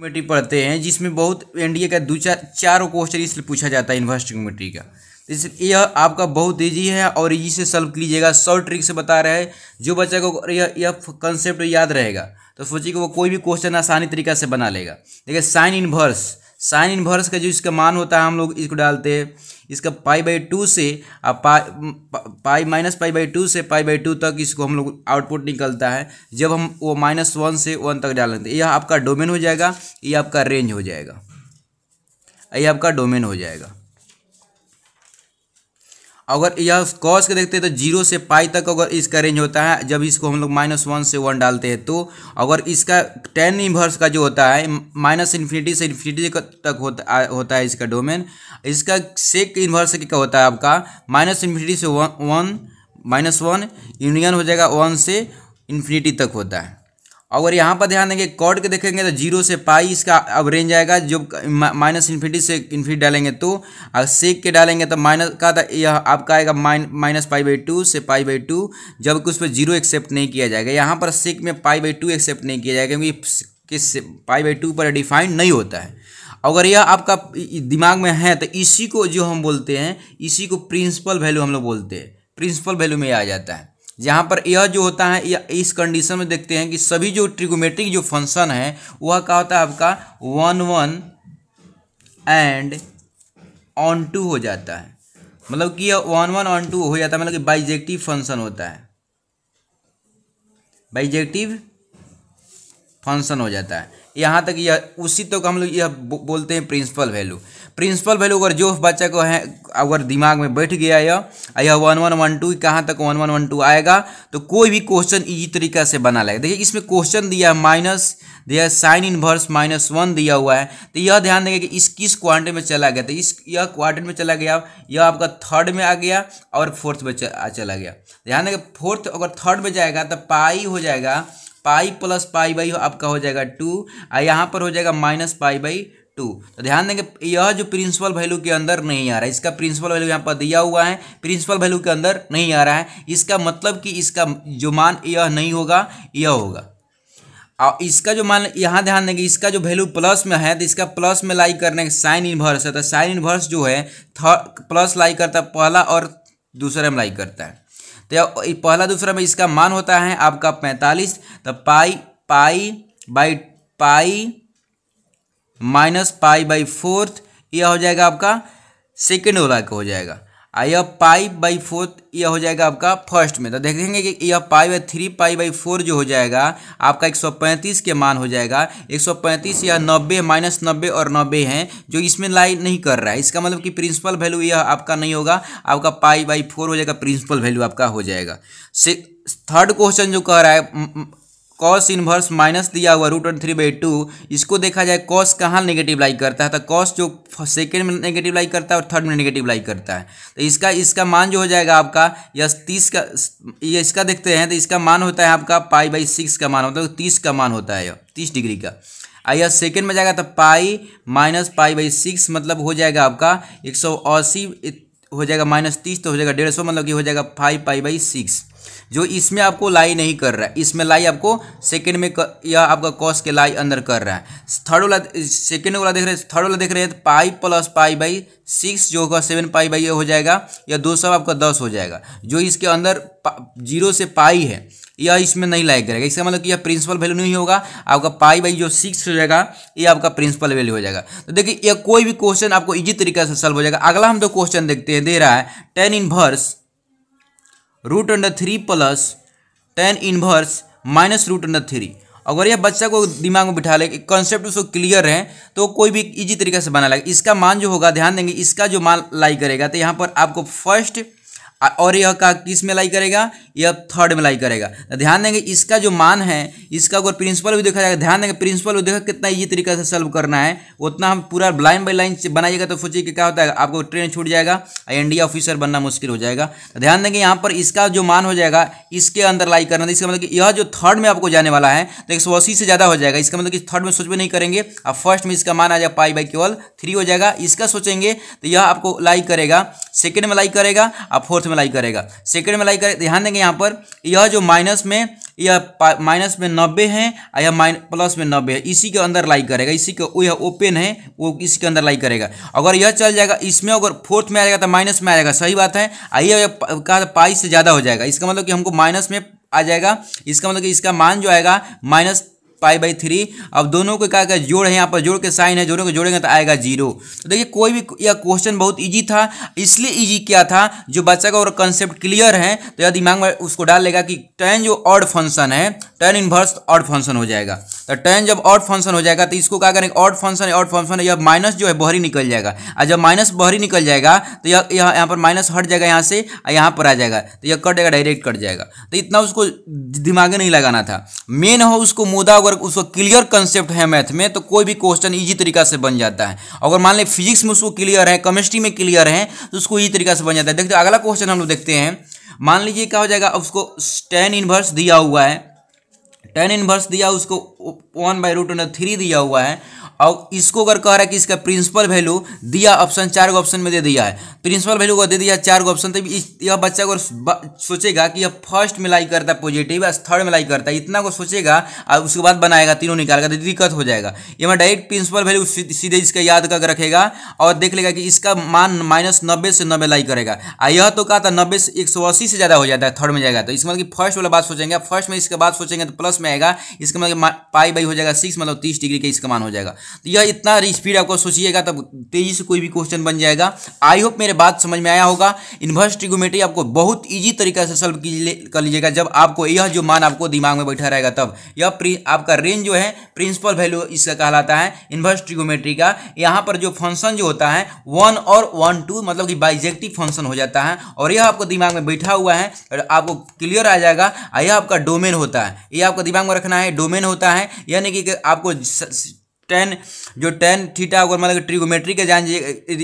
committee पढ़ते हैं जिसमें बहुत एनडीए का दो चार चारों क्वेश्चन इसलिए पूछा जाता है यूनिवर्सिटी कमेटी का यह आपका बहुत ईजी है और ईजी से सॉल्व कीजिएगा शॉर्ट ट्रिक से बता रहे हैं जो बच्चा को यह यह कंसेप्ट याद रहेगा तो सोचिए कि वो कोई भी क्वेश्चन आसानी तरीका से बना लेगा देखिए साइन इनवर्स साइन इन्वर्स का जो इसका मान होता है हम लोग इसको डालते हैं इसका पाई बाई टू से आप पा, pi minus pi by two से पाई बाई टू तक इसको हम लोग आउटपुट निकलता है जब हम वो माइनस वन से वन तक डाल लेते हैं यह आपका डोमेन हो जाएगा ये आपका रेंज हो जाएगा ये आपका डोमेन हो जाएगा अगर यह कॉस के देखते हैं तो जीरो से पाई तक अगर इसका रेंज होता है जब इसको हम लोग माइनस वन से वन डालते हैं तो अगर इसका टेन इन्वर्स का जो होता है माइनस इन्फिनिटी से इन्फिनिटी तक होता होता है इसका डोमेन इसका सेक इन्वर्स क्या होता है आपका माइनस इन्फिनिटी से one one minus one union हो जाएगा वन से इन्फिनिटी तक होता है अगर यहाँ पर ध्यान देंगे कॉर्ड के देखेंगे तो जीरो से पाई इसका अब रेंज आएगा जब माइनस इन्फिनिटी से इन्फिनिटी डालेंगे तो अगर सेक के डालेंगे तो माइनस का था तो यह आपका आएगा माइन माइनस पाई बाई टू से पाई बाई टू जबकि उस पर जीरो एक्सेप्ट नहीं किया जाएगा यहाँ पर सेक में पाई बाई टू एक्सेप्ट नहीं किया जाएगा क्योंकि किस पाई बाई टू पर डिफाइंड नहीं होता है अगर यह आपका दिमाग में है तो इसी को जो हम बोलते हैं इसी को प्रिंसिपल वैल्यू हम लोग बोलते हैं प्रिंसिपल वैल्यू में आ जाता है यहाँ पर यह जो होता है इस कंडीशन में देखते हैं कि सभी जो ट्रिगोमेट्रिक जो फंक्शन है वह क्या होता है आपका one one and on two हो जाता है मतलब कि यह वन वन ऑन टू हो जाता है मतलब कि बाइजेक्टिव फंक्शन होता है बाइजेक्टिव फंक्शन हो जाता है यहाँ तक यह उसी तक तो हम लोग यह बोलते हैं प्रिंसिपल वैल्यू प्रिंसिपल वैल्यू अगर जो बच्चा को है अगर दिमाग में बैठ गया यह यह वन वन वन टू कहाँ तक वन वन वन टू आएगा तो कोई भी क्वेश्चन इजी तरीका से बना लगेगा देखिए इसमें क्वेश्चन दिया है माइनस दिया है साइन इनवर्स माइनस वन दिया हुआ है तो यह ध्यान देंगे कि इस किस क्वांटिटी में चला गया तो इस यह क्वांटिटी में चला गया यह आपका थर्ड में आ गया और फोर्थ में चला गया ध्यान देंगे फोर्थ अगर थर्ड में जाएगा तो पाई हो जाएगा पाई प्लस पाई बाई आपका हो जाएगा टू और यहाँ पर हो जाएगा माइनस पाई बाई टू तो ध्यान देंगे यह जो प्रिंसिपल वैल्यू के अंदर नहीं आ रहा है इसका प्रिंसिपल वैल्यू यहाँ पर दिया हुआ है प्रिंसिपल वैल्यू के अंदर नहीं आ रहा है इसका मतलब कि इसका जो मान यह नहीं होगा यह होगा और इसका जो मान यहाँ ध्यान देंगे इसका जो वैल्यू प्लस में है तो इसका प्लस में लाई करने का साइन इन्वर्स है तो साइन इन्वर्स जो है थर्ड प्लस लाई करता है पहला और दूसरे में लाई करता है तो पहला दूसरा में इसका मान होता है आपका पैंतालीस तो pi pi by pi minus pi by fourth यह हो जाएगा आपका सेकेंड वाला का हो जाएगा यह पाई बाई फोर यह हो जाएगा आपका फर्स्ट में तो देखेंगे कि यह pi by three pi by four जो हो जाएगा आपका 135 के मान हो जाएगा 135 यह नब्बे माइनस नब्बे और नब्बे हैं जो इसमें लाई नहीं कर रहा है इसका मतलब कि प्रिंसिपल वैल्यू यह आपका नहीं होगा आपका पाई बाई फोर हो जाएगा प्रिंसिपल वैल्यू आपका हो जाएगा थर्ड क्वेश्चन जो कह रहा है कॉस इन्वर्स माइनस दिया हुआ root one three by two इसको देखा जाए कॉस कहाँ नेगेटिव लाइक करता है तो कॉस जो सेकेंड में नेगेटिव लाइक करता है और थर्ड में नेगेटिव लाइक करता है तो इसका इसका मान जो हो जाएगा आपका यस तीस का ये इसका देखते हैं तो इसका मान होता है आपका पाई बाई सिक्स का मान होता है तो तीस का मान होता है तीस डिग्री का और सेकेंड में जाएगा तो pi minus pi by six मतलब हो जाएगा आपका एक सौ अस्सी हो जाएगा माइनस तीस तो हो जाएगा डेढ़ सौ मतलब कि हो जाएगा फाइव पाई बाई सिक्स जो इसमें आपको लाई नहीं कर रहा है इसमें लाई आपको सेकेंड में कर, यह आपका कॉस के लाई अंदर कर रहा है थर्ड वाला सेकेंड वाला देख रहे हैं थर्ड वाला देख रहे हैं pi plus pi by six जो होगा सेवन पाई बाई ये हो जाएगा या दो सौ आपका दस हो जाएगा जो इसके अंदर जीरो से पाई है यह इसमें नहीं लाइक करेगा इसका मतलब कि यह प्रिंसिपल वैल्यू नहीं होगा आपका पाई बाई जो सिक्स हो जाएगा ये आपका प्रिंसिपल वैल्यू हो जाएगा तो देखिए यह कोई भी क्वेश्चन आपको इजी तरीके से सॉल्व हो जाएगा अगला हम जो तो क्वेश्चन देखते हैं दे रहा है tan inverse root under three plus tan inverse minus root under three अगर यह बच्चा को दिमाग में बिठा ले कॉन्सेप्ट उसको क्लियर है तो कोई भी इजी तरीके से बना लेगा इसका मान जो होगा ध्यान देंगे इसका जो मान लाई करेगा तो यहाँ पर आपको फर्स्ट और यह का किस में लाई करेगा यह थर्ड में लाई करेगा तो ध्यान देंगे इसका जो मान है इसका अगर प्रिंसिपल भी देखा जाएगा ध्यान देंगे प्रिंसिपल भी देखा कितना ईजी तरीके से सॉल्व करना है उतना हम पूरा लाइन बाई लाइन बनाइएगा तो सोचिए कि क्या होता है आपको ट्रेन छूट जाएगा और एनडीए ऑफिसर बनना मुश्किल हो जाएगा तो ध्यान देंगे यहाँ पर इसका जो मान हो जाएगा इसके अंदर लाई करना इसका मतलब कि यह जो थर्ड में आपको जाने वाला है तो एक से ज़्यादा हो जाएगा इसका मतलब कि थर्ड में सोच भी नहीं करेंगे और फर्स्ट में इसका मान आ जाएगा पाई बाई केवल थ्री हो जाएगा इसका सोचेंगे तो यह आपको लाई करेगा सेकेंड में लाई करेगा और फोर्थ में लाई करेगा सेकेंड में लाई करेगा ध्यान देंगे यहाँ पर यह जो माइनस में यह माइनस में नब्बे है यह माइन प्लस में नब्बे है इसी के अंदर लाई करेगा इसी के वो यह ओपन है वो इसी के अंदर लाई करेगा अगर यह चल जाएगा इसमें अगर फोर्थ में आ जाएगा तो माइनस में आ जाएगा सही बात है आइए कहा पाई से ज़्यादा हो जाएगा इसका मतलब कि हमको माइनस में आ जाएगा इसका मतलब कि इसका मान जो आएगा माइनस पाई बाई थ्री अब दोनों को क्या क्या जोड़ है यहाँ पर जोड़ के साइन है दोनों को जोड़ेंगे तो आएगा जीरो तो देखिए कोई भी यह क्वेश्चन बहुत ईजी था इसलिए ईजी किया था जो बच्चा का और कंसेप्ट क्लियर है तो यह दिमाग में उसको डाल लेगा कि टेन जो ऑड फंक्शन है टेन इन्वर्स ऑड फंक्शन हो जाएगा तो टेन जब ऑड फंक्शन हो जाएगा तो इसको क्या करेंगे ऑड फंक्शन ऑड फंक्शन यह माइनस जो है बहरी निकल जाएगा और जब माइनस बहरी निकल जाएगा तो यह यहाँ पर माइनस हट जाएगा यहाँ से यहाँ पर आ जाएगा तो यह कट जाएगा डायरेक्ट कट जाएगा तो इतना उसको दिमाग नहीं लगाना था मेन हो उसको मुदा अगर उसको क्लियर कंसेप्ट है मैथ में तो कोई भी क्वेश्चन ईजी तरीका से बन जाता है अगर मान लें फिजिक्स में उसको क्लियर है केमिस्ट्री में क्लियर है तो उसको ईजी तरीका से बन जाता है देखते अगला क्वेश्चन हम लोग देखते हैं मान लीजिए क्या हो जाएगा उसको टेन इनवर्स दिया हुआ है टेन इनवर्स दिया उसको वन बाई रूट थ्री दिया हुआ है और इसको अगर कह रहा है कि इसका प्रिंसिपल वैल्यू दिया ऑप्शन चार गो ऑप्शन में दे दिया है प्रिंसिपल वैल्यू को दे दिया चार गो ऑप्शन तभी यह बच्चा अगर सोचेगा कि यह फर्स्ट में लाइक करता है पॉजिटिव या थर्ड में लाइक करता है इतना को सोचेगा और उसके बाद बनाएगा तीनों निकालेगा तो दिक्कत हो जाएगा ये मैं डायरेक्ट प्रिंसिपल वैल्यू सीधे इसका याद कर रखेगा और देख लेगा कि इसका मान माइनस नब्बे से नब्बे लाई करेगा और यह तो कहा था नब्बे से एक सौ अस्सी से ज़्यादा हो जाता है थर्ड में जाएगा तो इसका मतलब कि फर्स्ट वाला बात सोचेंगे फर्स्ट में इसके बाद सोचेंगे तो प्लस में आएगा इसका मतलब पाई बाई हो जाएगा सिक्स मतलब तीस डिग्री का इसका मान हो जाएगा तो यह इतना स्पीड आपको सोचिएगा तब तेजी से कोई भी क्वेश्चन बन जाएगा आई होप मेरे बात समझ में आया होगा इन्वर्स ट्रिगोमेट्री आपको बहुत ईजी तरीके से सॉल्व कर लीजिएगा जब आपको यह जो मान आपको दिमाग में बैठा रहेगा तब यह आपका रेंज जो है प्रिंसिपल वैल्यू इसका कहलाता है इन्वर्स ट्रिगोमेट्री का यहाँ पर जो फंक्शन जो होता है वन और वन टू मतलब कि बाइजेक्टिव फंक्शन हो जाता है और यह आपको दिमाग में बैठा हुआ है और आपको क्लियर आ जाएगा यह आपका डोमेन होता है यह आपको दिमाग में रखना है डोमेन होता है यानी कि आपको टेन जो टेन थीटा अगर मतलब ट्रिगोमेट्री का जान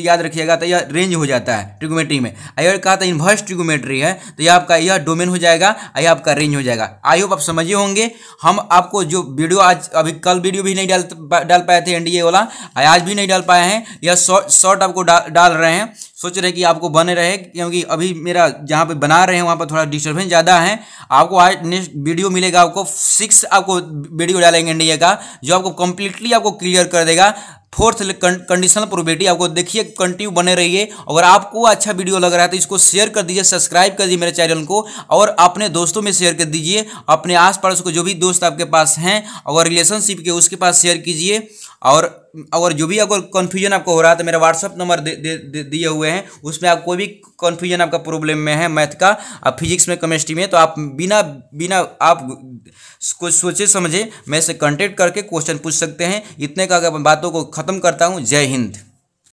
याद रखिएगा तो यह रेंज हो जाता है ट्रिगोमेट्री में अगर कहा था इन्वर्स ट्रिगोमेट्री है तो यह आपका यह डोमेन हो जाएगा यह आपका रेंज हो जाएगा आई होप आप समझिए होंगे हम आपको जो वीडियो आज अभी कल वीडियो भी नहीं डाल डाल पाए थे एनडीए वाला आज भी नहीं डाल पाए हैं यह शॉर्ट शॉर्ट आपको डा, डाल रहे हैं सोच रहे कि आपको बने रहे क्योंकि अभी मेरा जहाँ पे बना रहे हैं वहाँ पर थोड़ा डिस्टर्बेंस ज़्यादा है आपको आज नेक्स्ट वीडियो मिलेगा आपको सिक्स आपको वीडियो डालेंगे इंडिया का जो आपको कंप्लीटली आपको क्लियर कर देगा फोर्थ कंडीशनल प्रोबेटी आपको देखिए कंटिन्यू बने रहिए अगर आपको अच्छा वीडियो लग रहा है तो इसको शेयर कर दीजिए सब्सक्राइब कर दीजिए मेरे चैनल को और अपने दोस्तों में शेयर कर दीजिए अपने आस पास को जो भी दोस्त आपके पास हैं और रिलेशनशिप के उसके पास शेयर कीजिए और और जो भी अगर कन्फ्यूजन आपको हो रहा है तो मेरा व्हाट्सअप नंबर दिए हुए हैं उसमें आप कोई भी कन्फ्यूजन आपका प्रॉब्लम में है मैथ का आप फिजिक्स में केमिस्ट्री में तो आप बिना बिना आप कुछ सोचे समझे मैं से कॉन्टेक्ट करके क्वेश्चन पूछ सकते हैं इतने का बातों को ख़त्म करता हूँ जय हिंद